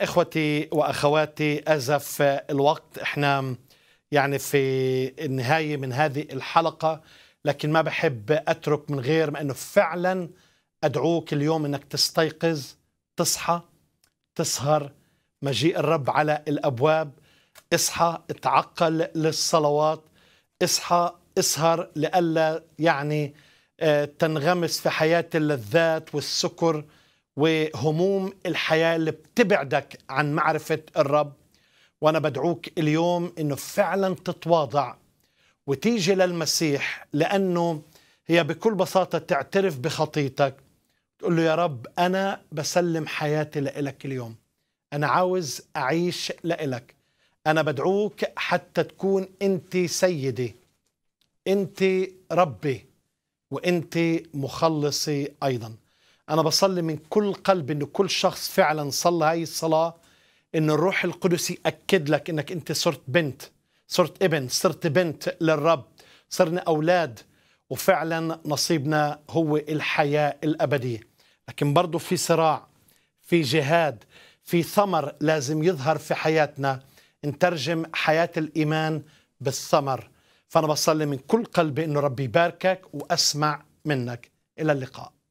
اخوتي واخواتي ازف الوقت احنا يعني في النهايه من هذه الحلقه لكن ما بحب اترك من غير ما انه فعلا ادعوك اليوم انك تستيقظ تصحى تسهر مجيء الرب على الابواب اصحى اتعقل للصلوات اصحى اسهر لئلا يعني آه، تنغمس في حياه اللذات والسكر وهموم الحياة اللي بتبعدك عن معرفة الرب وأنا بدعوك اليوم أنه فعلا تتواضع وتيجي للمسيح لأنه هي بكل بساطة تعترف بخطيتك تقول له يا رب أنا بسلم حياتي لإلك اليوم أنا عاوز أعيش لإلك أنا بدعوك حتى تكون أنت سيدي أنت ربي وأنت مخلصي أيضاً أنا بصلي من كل قلب إن كل شخص فعلا صلى هاي الصلاة إن الروح القدس يأكد لك إنك أنت صرت بنت صرت ابن صرت بنت للرب صرنا أولاد وفعلا نصيبنا هو الحياة الأبدية لكن برضو في صراع في جهاد في ثمر لازم يظهر في حياتنا نترجم حياة الإيمان بالثمر فأنا بصلي من كل قلبي أنه ربي يباركك وأسمع منك إلى اللقاء